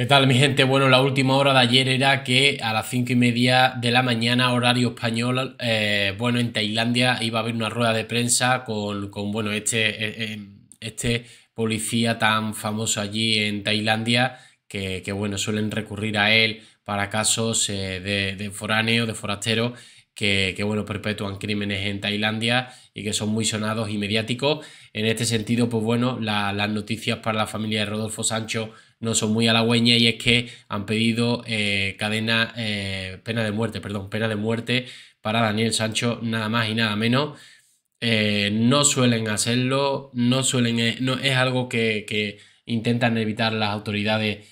¿Qué tal mi gente? Bueno, la última hora de ayer era que a las cinco y media de la mañana, horario español, eh, bueno, en Tailandia iba a haber una rueda de prensa con, bueno, este, eh, eh, este policía tan famoso allí en Tailandia, que, bueno, suelen recurrir a él para casos de, foráneos, foráneo, de forasteros, que, bueno, perpetúan crímenes en Tailandia y que son muy sonados y mediáticos. En este sentido, pues bueno, las noticias para la familia de Rodolfo Sancho no son muy halagüeñas y es que han pedido eh, cadena, eh, pena de muerte, perdón, pena de muerte para Daniel Sancho, nada más y nada menos. Eh, no suelen hacerlo, no suelen, no, es algo que, intentan evitar las autoridades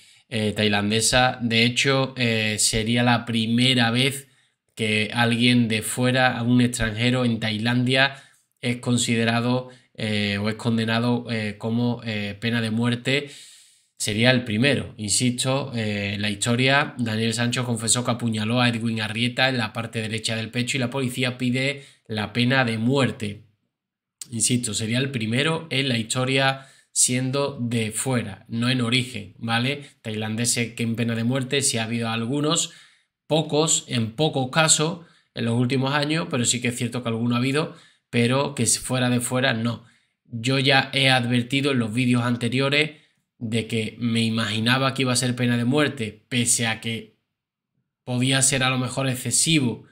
tailandesas. De hecho, sería la primera vez que alguien de fuera, un extranjero en Tailandia, es considerado o es condenado como pena de muerte sería el primero. Insisto, eh, la historia, Daniel Sancho confesó que apuñaló a Edwin Arrieta en la parte derecha del pecho y la policía pide la pena de muerte. Insisto, sería el primero en la historia siendo de fuera, no en origen, ¿vale? Tailandeses que en pena de muerte, si ha habido algunos, pocos, en pocos casos, en los últimos años, pero sí que es cierto que alguno ha habido, pero que fuera de fuera no. Yo ya he advertido en los vídeos anteriores de que me imaginaba que iba a ser pena de muerte, pese a que podía ser a lo mejor excesivo,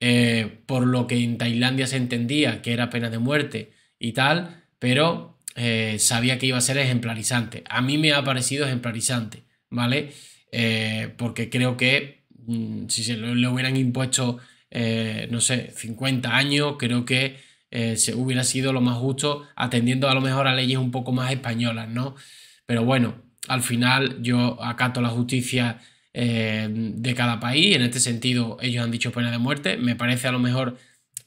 eh, por lo que en Tailandia se entendía que era pena de muerte y tal, pero eh, sabía que iba a ser ejemplarizante. A mí me ha parecido ejemplarizante, ¿vale? Eh, porque creo que mm, si se le hubieran impuesto, no sé, 50 años, creo que se hubiera sido lo más justo, atendiendo a lo mejor a leyes un poco más españolas, ¿no? Pero bueno, al final yo acato la justicia eh, de cada país. En este sentido, ellos han dicho pena de muerte. Me parece a lo mejor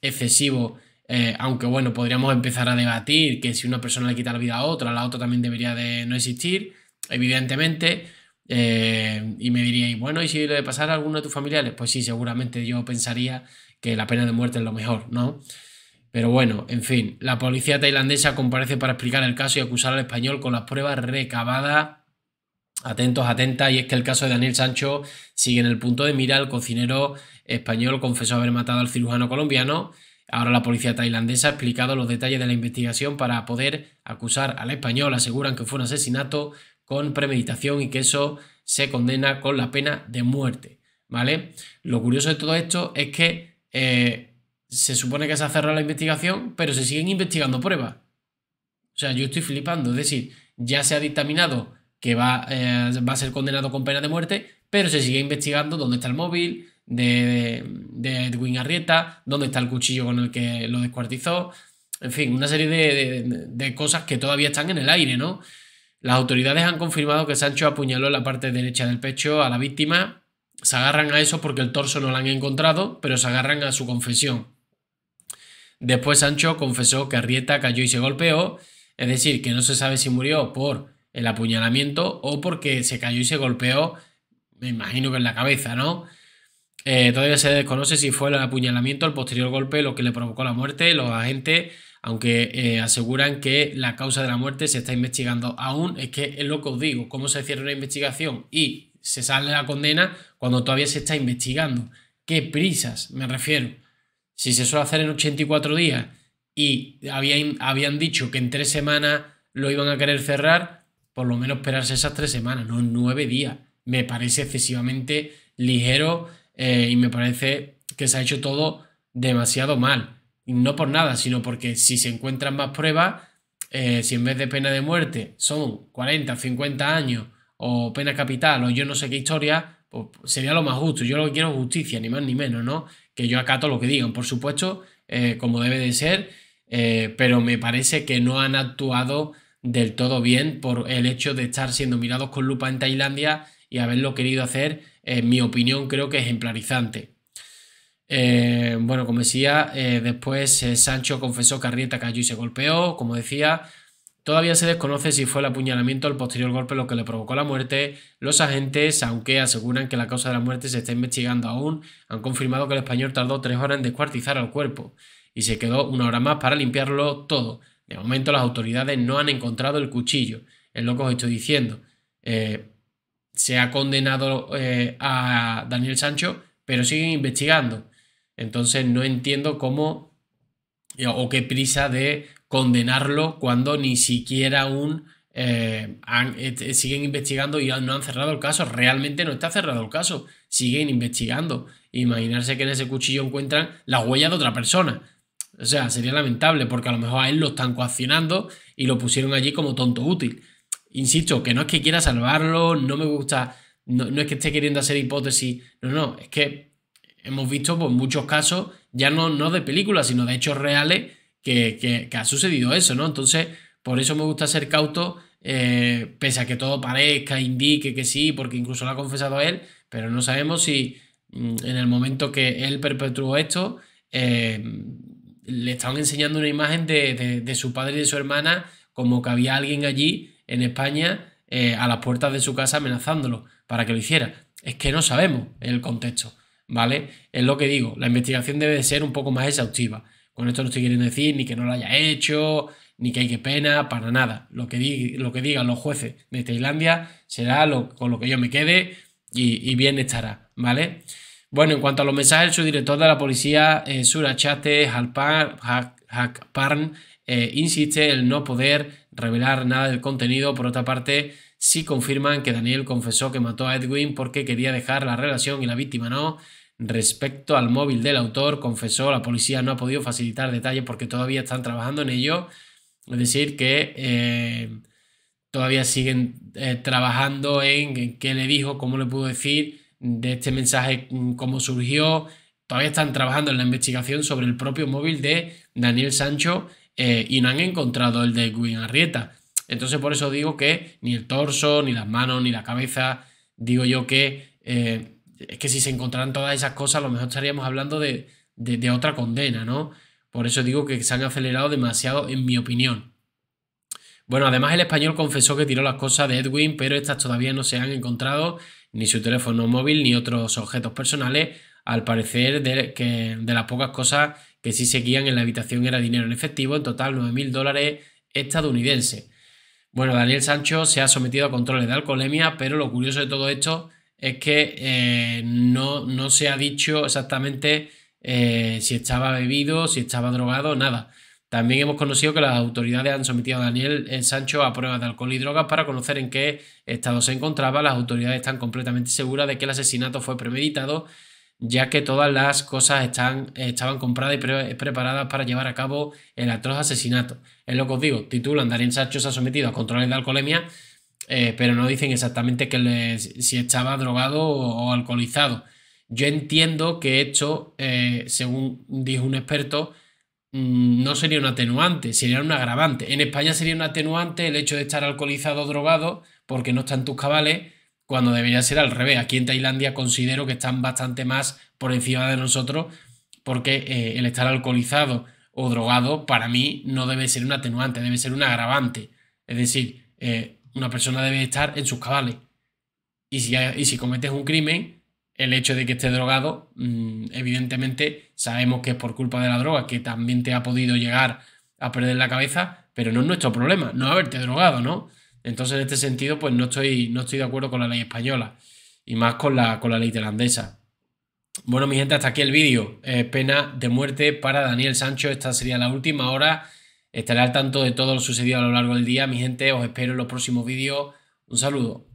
excesivo, eh, aunque bueno, podríamos empezar a debatir que si una persona le quita la vida a otra, la otra también debería de no existir, evidentemente. Eh, y me diríais, bueno, ¿y si le pasara a alguno de tus familiares? Pues sí, seguramente yo pensaría que la pena de muerte es lo mejor, ¿no? Pero bueno, en fin, la policía tailandesa comparece para explicar el caso y acusar al español con las pruebas recabadas. Atentos, atentas, y es que el caso de Daniel Sancho sigue en el punto de mira. El cocinero español confesó haber matado al cirujano colombiano. Ahora la policía tailandesa ha explicado los detalles de la investigación para poder acusar al español. Aseguran que fue un asesinato con premeditación y que eso se condena con la pena de muerte. ¿Vale? Lo curioso de todo esto es que eh, se supone que se ha cerrado la investigación, pero se siguen investigando pruebas. O sea, yo estoy flipando. Es decir, ya se ha dictaminado que va, eh, va a ser condenado con pena de muerte, pero se sigue investigando dónde está el móvil de, Edwin Arrieta, dónde está el cuchillo con el que lo descuartizó. En fin, una serie de, de cosas que todavía están en el aire, ¿no? Las autoridades han confirmado que Sancho apuñaló la parte derecha del pecho a la víctima. Se agarran a eso porque el torso no lo han encontrado, pero se agarran a su confesión. Después Sancho confesó que Arrieta cayó y se golpeó, es decir, que no se sabe si murió por el apuñalamiento o porque se cayó y se golpeó, me imagino que en la cabeza, ¿no? Eh, todavía se desconoce si fue el apuñalamiento o el posterior golpe lo que le provocó la muerte. Los agentes, aunque eh, aseguran que la causa de la muerte se está investigando aún, es que es lo que os digo, cómo se cierra una investigación y se sale la condena cuando todavía se está investigando. ¡Qué prisas! Me refiero si se suele hacer en 84 días y habían, habían dicho que en tres semanas lo iban a querer cerrar, por lo menos esperarse esas tres semanas, no nueve días. Me parece excesivamente ligero eh, y me parece que se ha hecho todo demasiado mal. Y no por nada, sino porque si se encuentran más pruebas, eh, si en vez de pena de muerte son 40, 50 años o pena capital o yo no sé qué historia, pues, sería lo más justo. Yo lo que quiero es justicia, ni más ni menos, ¿no? Que yo acato lo que digan, por supuesto, eh, como debe de ser, eh, pero me parece que no han actuado del todo bien por el hecho de estar siendo mirados con lupa en Tailandia y haberlo querido hacer, en mi opinión, creo que ejemplarizante. Eh, bueno, como decía, después Sancho confesó que Arrieta cayó y se golpeó, como decía, Todavía se desconoce si fue el apuñalamiento o el posterior golpe lo que le provocó la muerte. Los agentes, aunque aseguran que la causa de la muerte se está investigando aún, han confirmado que el español tardó tres horas en descuartizar al cuerpo y se quedó una hora más para limpiarlo todo. De momento las autoridades no han encontrado el cuchillo. Es lo que os estoy diciendo. Eh, se ha condenado eh, a Daniel Sancho, pero siguen investigando. Entonces no entiendo cómo o qué prisa de condenarlo cuando ni siquiera un eh, eh, eh, siguen investigando y no han cerrado el caso. Realmente no está cerrado el caso, siguen investigando. Imaginarse que en ese cuchillo encuentran las huellas de otra persona. O sea, sería lamentable porque a lo mejor a él lo están coaccionando y lo pusieron allí como tonto útil. Insisto, que no es que quiera salvarlo, no me gusta, no, es que esté queriendo hacer hipótesis, no, no, es que hemos visto pues, muchos casos, ya no, no de películas, sino de hechos reales que, ha sucedido eso, ¿no? Entonces, por eso me gusta ser cauto, eh, pese a que todo parezca, indique que sí, porque incluso lo ha confesado a él, pero no sabemos si mm, en el momento que él perpetuó esto, eh, le estaban enseñando una imagen de, su padre y de su hermana, como que había alguien allí en España eh, a las puertas de su casa amenazándolo para que lo hiciera. Es que no sabemos el contexto, ¿vale? Es lo que digo, la investigación debe ser un poco más exhaustiva. Con esto no estoy queriendo decir ni que no lo haya hecho, ni que hay que pena, para nada. Lo que, digan los jueces de Tailandia será lo, con lo que yo me quede y, bien estará, ¿vale? Bueno, en cuanto a los mensajes, su director de la policía, eh, Surachate Hakparn, eh, insiste en no poder revelar nada del contenido. Por otra parte, sí confirman que Daniel confesó que mató a Edwin porque quería dejar la relación y la víctima no. Respecto al móvil del autor, confesó, la policía no ha podido facilitar detalles porque todavía están trabajando en ello. Es decir, que eh, todavía siguen eh, trabajando en, qué le dijo, cómo le pudo decir, de este mensaje, mm, cómo surgió. Todavía están trabajando en la investigación sobre el propio móvil de Daniel Sancho eh, y no han encontrado el de Gwyn Arrieta. Entonces, por eso digo que ni el torso, ni las manos, ni la cabeza, digo yo que es que si se encontraran todas esas cosas, a lo mejor estaríamos hablando de, otra condena, ¿no? Por eso digo que se han acelerado demasiado, en mi opinión. Bueno, además el español confesó que tiró las cosas de Edwin, pero estas todavía no se han encontrado, ni su teléfono móvil, ni otros objetos personales. Al parecer, de, que de las pocas cosas que sí seguían en la habitación era dinero en efectivo, en total 9.000 dólares estadounidenses. Bueno, Daniel Sancho se ha sometido a controles de alcoholemia, pero lo curioso de todo esto es que eh, no, no, se ha dicho exactamente eh, si estaba bebido, si estaba drogado, nada. También hemos conocido que las autoridades han sometido a Daniel eh, Sancho a pruebas de alcohol y drogas para conocer en qué estado se encontraba. Las autoridades están completamente seguras de que el asesinato fue premeditado, ya que todas las cosas están, estaban compradas y preparadas para llevar a cabo el atroz asesinato. Es lo que os digo, titulan, Daniel Sancho se ha sometido a controles de alcoholemia eh, pero no dicen exactamente que si estaba drogado o, alcoholizado. Yo entiendo que esto, eh, según dijo un experto, mm, no sería un atenuante, sería un agravante. En España sería un atenuante el hecho de estar alcoholizado o drogado porque no están tus cabales, cuando debería ser al revés. Aquí en Tailandia considero que están bastante más por encima de nosotros porque eh, el estar alcoholizado o drogado para mí no debe ser un atenuante, debe ser un agravante. Es decir, una persona debe estar en sus cabales. Y si, y si cometes un crimen, el hecho de que esté drogado, mm, evidentemente sabemos que es por culpa de la droga, que también te ha podido llegar a perder la cabeza, pero no es nuestro problema, no haberte drogado, ¿no? Entonces, en este sentido, pues no estoy, no estoy de acuerdo con la ley española y más con la, con la ley tailandesa. Bueno, mi gente, hasta aquí el vídeo. pena de muerte para Daniel Sancho. Esta sería la última hora Estaré al tanto de todo lo sucedido a lo largo del día. Mi gente, os espero en los próximos vídeos. Un saludo.